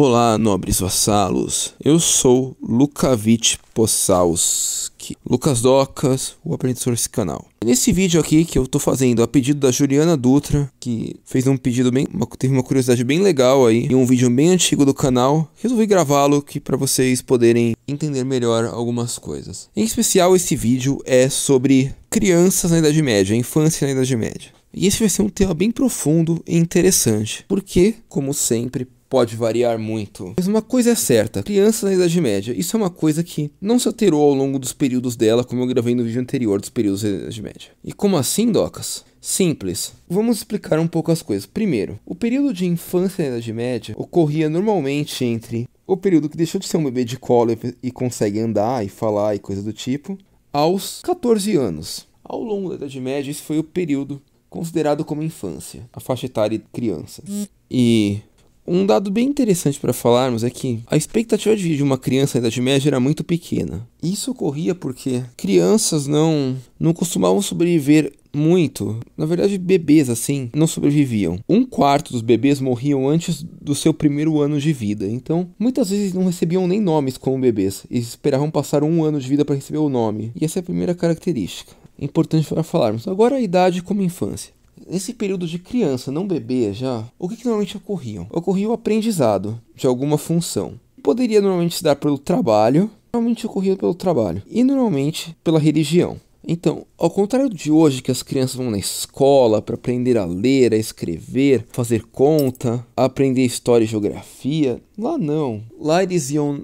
Olá, nobres vassalos. Eu sou Lukavich Possalski, Lucas Docas, o aprendiz desse canal. Nesse vídeo aqui que eu tô fazendo a pedido da Juliana Dutra, que fez um pedido bem, uma, teve uma curiosidade bem legal aí, e um vídeo bem antigo do canal, resolvi gravá-lo que para vocês poderem entender melhor algumas coisas. Em especial esse vídeo é sobre crianças na Idade Média, infância na Idade Média. E esse vai ser um tema bem profundo e interessante, porque, como sempre, pode variar muito. Mas uma coisa é certa, crianças na Idade Média, isso é uma coisa que não se alterou ao longo dos períodos dela, como eu gravei no vídeo anterior dos períodos da Idade Média. E como assim, Docas? Simples. Vamos explicar um pouco as coisas. Primeiro, o período de infância na Idade Média ocorria normalmente entre o período que deixou de ser um bebê de colo e consegue andar e falar e coisa do tipo, aos 14 anos. Ao longo da Idade Média, esse foi o período considerado como infância, a faixa etária de crianças. E um dado bem interessante para falarmos é que a expectativa de vida de uma criança na Idade Média era muito pequena. Isso ocorria porque crianças não, não costumavam sobreviver muito. Na verdade, bebês assim não sobreviviam. Um quarto dos bebês morriam antes do seu primeiro ano de vida. Então, muitas vezes não recebiam nem nomes como bebês. Eles esperavam passar um ano de vida para receber o nome. E essa é a primeira característica importante para falarmos. Agora, a idade como infância. Nesse período de criança, não bebê já, o que, que normalmente ocorria? Ocorria o aprendizado de alguma função. Poderia normalmente se dar pelo trabalho, normalmente ocorria pelo trabalho, e normalmente pela religião. Então, ao contrário de hoje, que as crianças vão na escola para aprender a ler, a escrever, fazer conta, aprender história e geografia, lá não. Lá eles iam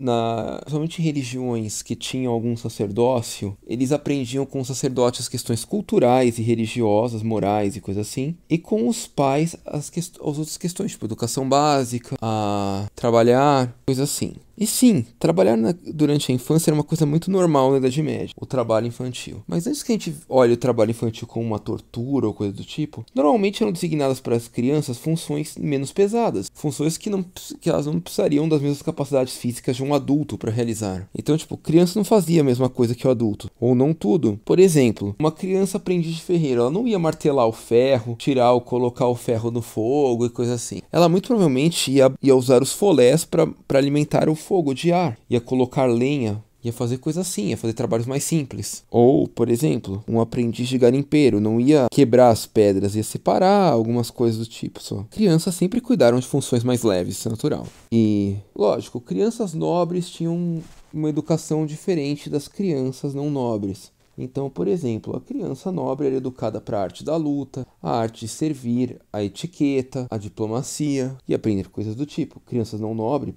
na, somente em religiões que tinham algum sacerdócio, eles aprendiam com os sacerdotes as questões culturais e religiosas, morais e coisas assim, e com os pais as, as outras questões, tipo educação básica, a trabalhar, coisas assim. E sim, trabalhar na, durante a infância era uma coisa muito normal na Idade Média, o trabalho infantil. Mas antes que a gente olhe o trabalho infantil como uma tortura ou coisa do tipo, normalmente eram designadas para as crianças funções menos pesadas, funções que, não, que elas não precisariam das mesmas capacidades físicas de um adulto para realizar. Então, tipo, criança não fazia a mesma coisa que o adulto, ou não tudo. Por exemplo, uma criança aprendiz de ferreiro, ela não ia martelar o ferro, tirar ou colocar o ferro no fogo e coisa assim. Ela muito provavelmente ia, ia usar os folés para alimentar o fogo fogo, de ar, ia colocar lenha, ia fazer coisa assim, ia fazer trabalhos mais simples. Ou, por exemplo, um aprendiz de garimpeiro não ia quebrar as pedras, ia separar algumas coisas do tipo só. Crianças sempre cuidaram de funções mais leves, isso é natural. E, lógico, crianças nobres tinham uma educação diferente das crianças não nobres. Então, por exemplo, a criança nobre era educada para a arte da luta, a arte de servir, a etiqueta, a diplomacia e aprender coisas do tipo. Crianças não nobres,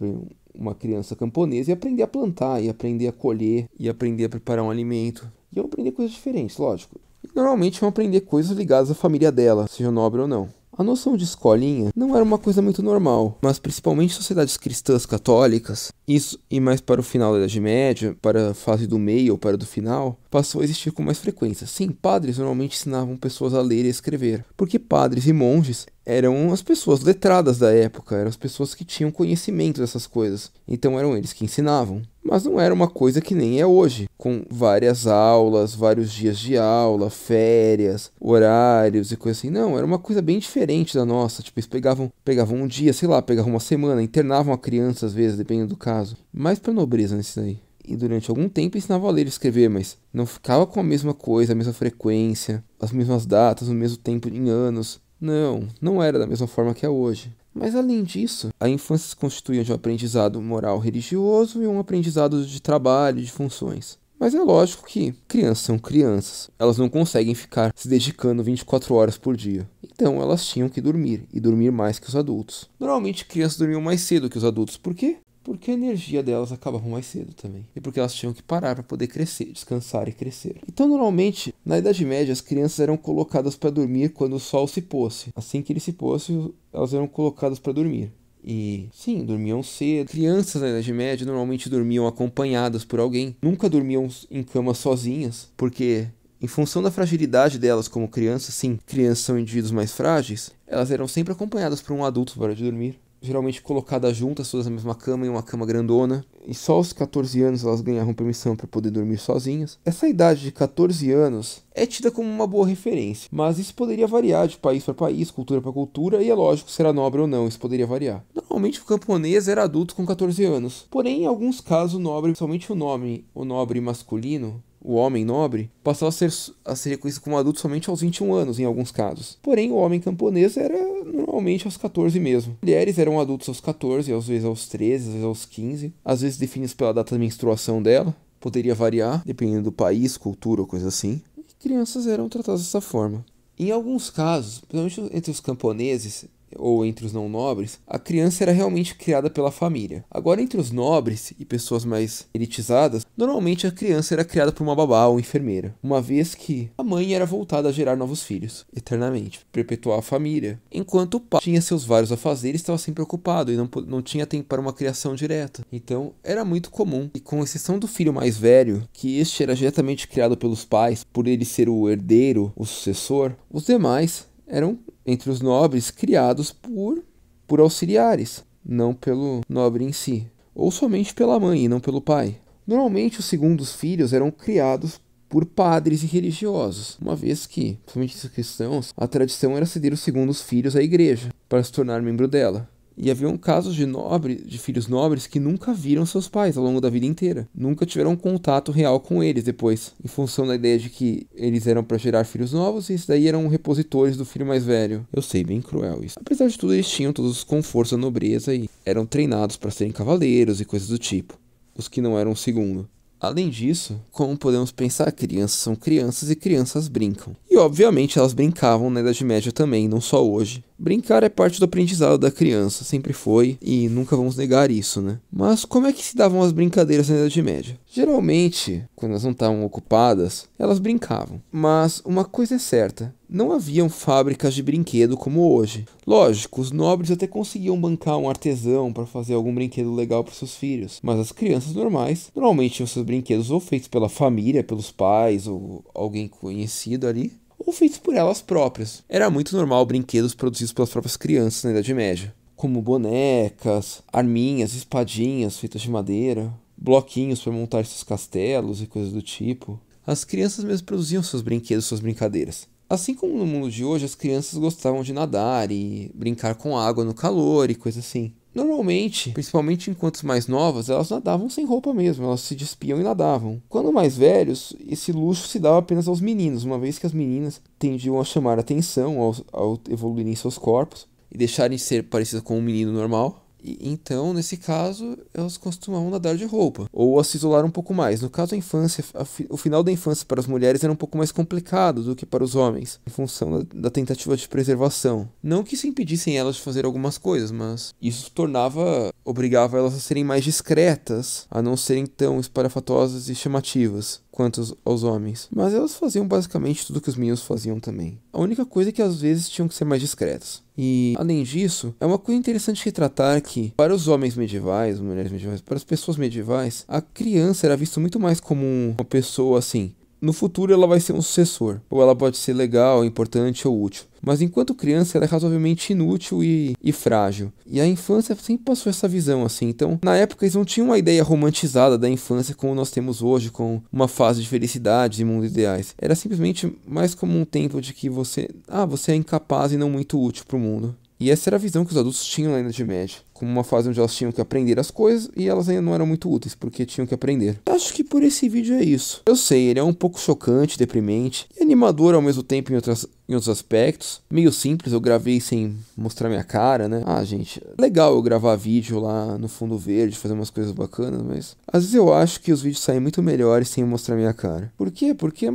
uma criança camponesa, ia aprender a plantar, e aprender a colher, e aprender a preparar um alimento, ia aprender coisas diferentes, lógico. E normalmente vão aprender coisas ligadas à família dela, seja nobre ou não. A noção de escolinha não era uma coisa muito normal, mas principalmente sociedades cristãs católicas, isso e mais para o final da Idade Média, para a fase do meio ou para do final, passou a existir com mais frequência. Sim, padres normalmente ensinavam pessoas a ler e escrever, porque padres e monges eram as pessoas letradas da época, eram as pessoas que tinham conhecimento dessas coisas. Então eram eles que ensinavam. Mas não era uma coisa que nem é hoje, com várias aulas, vários dias de aula, férias, horários e coisa assim. Não, era uma coisa bem diferente da nossa. Tipo, eles pegavam, pegavam um dia, sei lá, pegavam uma semana, internavam a criança às vezes, dependendo do caso. Mais pra nobreza nisso daí e durante algum tempo ensinava a ler e escrever, mas não ficava com a mesma coisa, a mesma frequência, as mesmas datas, o mesmo tempo em anos. Não, não era da mesma forma que é hoje. Mas além disso, a infância se constituía de um aprendizado moral religioso e um aprendizado de trabalho, de funções. Mas é lógico que crianças são crianças, elas não conseguem ficar se dedicando 24 horas por dia. Então elas tinham que dormir, e dormir mais que os adultos. Normalmente crianças dormiam mais cedo que os adultos, por quê? porque a energia delas acabava mais cedo também. E porque elas tinham que parar para poder crescer, descansar e crescer. Então, normalmente, na Idade Média, as crianças eram colocadas para dormir quando o sol se posse. Assim que ele se posse, elas eram colocadas para dormir. E sim, dormiam cedo. Crianças na Idade Média normalmente dormiam acompanhadas por alguém. Nunca dormiam em camas sozinhas, porque em função da fragilidade delas como crianças, sim, crianças são indivíduos mais frágeis, elas eram sempre acompanhadas por um adulto para dormir geralmente colocadas juntas, todas na mesma cama, em uma cama grandona. E só aos 14 anos elas ganhavam permissão para poder dormir sozinhas. Essa idade de 14 anos é tida como uma boa referência, mas isso poderia variar de país para país, cultura para cultura, e é lógico se era nobre ou não, isso poderia variar. Normalmente o camponês era adulto com 14 anos, porém em alguns casos o nobre, somente o nome, o nobre masculino, o homem nobre, passava a ser, a ser reconhecido como adulto somente aos 21 anos, em alguns casos. Porém, o homem camponês era normalmente aos 14 mesmo. Mulheres eram adultos aos 14, às vezes aos 13, às vezes aos 15, às vezes definidos pela data da menstruação dela, poderia variar, dependendo do país, cultura ou coisa assim. E crianças eram tratadas dessa forma. Em alguns casos, principalmente entre os camponeses, ou entre os não nobres, a criança era realmente criada pela família. Agora, entre os nobres e pessoas mais elitizadas, normalmente a criança era criada por uma babá ou enfermeira, uma vez que a mãe era voltada a gerar novos filhos, eternamente, perpetuar a família, enquanto o pai tinha seus vários a fazer, estava sempre ocupado e não, não tinha tempo para uma criação direta. Então, era muito comum, e com exceção do filho mais velho, que este era diretamente criado pelos pais, por ele ser o herdeiro, o sucessor, os demais eram entre os nobres criados por, por auxiliares, não pelo nobre em si, ou somente pela mãe e não pelo pai. Normalmente, os segundos filhos eram criados por padres e religiosos, uma vez que, principalmente os cristãos, a tradição era ceder os segundos filhos à igreja para se tornar membro dela. E haviam casos de nobres, de filhos nobres que nunca viram seus pais ao longo da vida inteira, nunca tiveram contato real com eles depois, em função da ideia de que eles eram para gerar filhos novos e isso daí eram repositores do filho mais velho. Eu sei, bem cruel isso. Apesar de tudo, eles tinham todos os confortos da nobreza e eram treinados para serem cavaleiros e coisas do tipo, os que não eram o segundo. Além disso, como podemos pensar, crianças são crianças e crianças brincam. E obviamente elas brincavam na Idade Média também, não só hoje. Brincar é parte do aprendizado da criança, sempre foi, e nunca vamos negar isso, né? Mas como é que se davam as brincadeiras na Idade Média? Geralmente, quando elas não estavam ocupadas, elas brincavam. Mas uma coisa é certa: não haviam fábricas de brinquedo como hoje. Lógico, os nobres até conseguiam bancar um artesão para fazer algum brinquedo legal para seus filhos, mas as crianças normais normalmente tinham seus brinquedos ou feitos pela família, pelos pais ou alguém conhecido ali, ou feitos por elas próprias. Era muito normal brinquedos produzidos pelas próprias crianças na Idade Média, como bonecas, arminhas, espadinhas feitas de madeira, bloquinhos para montar seus castelos e coisas do tipo. As crianças mesmo produziam seus brinquedos, suas brincadeiras. Assim como no mundo de hoje, as crianças gostavam de nadar e brincar com água no calor e coisas assim. Normalmente, principalmente enquanto mais novas, elas nadavam sem roupa mesmo, elas se despiam e nadavam. Quando mais velhos, esse luxo se dava apenas aos meninos, uma vez que as meninas tendiam a chamar atenção ao, ao evoluírem seus corpos e deixarem de ser parecidas com um menino normal. E, então, nesse caso, elas costumavam nadar de roupa, ou a se isolar um pouco mais. No caso da infância, fi, o final da infância para as mulheres era um pouco mais complicado do que para os homens, em função da, da tentativa de preservação. Não que isso impedissem elas de fazer algumas coisas, mas isso tornava, obrigava elas a serem mais discretas, a não serem tão espalhafatosas e chamativas quanto aos, aos homens. Mas elas faziam basicamente tudo que os meninos faziam também. A única coisa é que às vezes tinham que ser mais discretas. E, além disso, é uma coisa interessante retratar que, para os homens medievais, mulheres medievais, para as pessoas medievais, a criança era vista muito mais como uma pessoa assim, no futuro ela vai ser um sucessor, ou ela pode ser legal, importante ou útil. Mas enquanto criança ela é razoavelmente inútil e, e frágil. E a infância sempre passou essa visão assim. Então, na época eles não tinham uma ideia romantizada da infância como nós temos hoje, com uma fase de felicidade e mundos ideais. Era simplesmente mais como um tempo de que você, ah, você é incapaz e não muito útil para o mundo. E essa era a visão que os adultos tinham na de Média, como uma fase onde elas tinham que aprender as coisas e elas ainda não eram muito úteis, porque tinham que aprender. Acho que por esse vídeo é isso. Eu sei, ele é um pouco chocante, deprimente e animador ao mesmo tempo em, outras, em outros aspectos. Meio simples, eu gravei sem mostrar minha cara, né? Ah, gente, legal eu gravar vídeo lá no fundo verde, fazer umas coisas bacanas, mas às vezes eu acho que os vídeos saem muito melhores sem mostrar minha cara. Por quê? Porque é,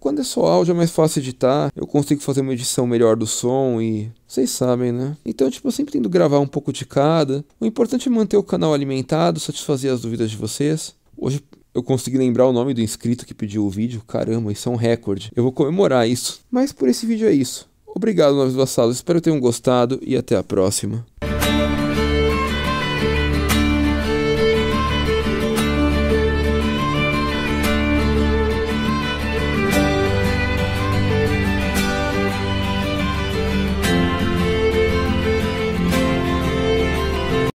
quando é só áudio é mais fácil editar, eu consigo fazer uma edição melhor do som e. Vocês sabem, né? Então, tipo, eu sempre tendo gravar um pouco de cada. O importante é manter o canal alimentado, satisfazer as dúvidas de vocês. Hoje eu consegui lembrar o nome do inscrito que pediu o vídeo. Caramba, isso é um recorde. Eu vou comemorar isso. Mas por esse vídeo é isso. Obrigado, Noves Vassalos. Espero que tenham gostado e até a próxima.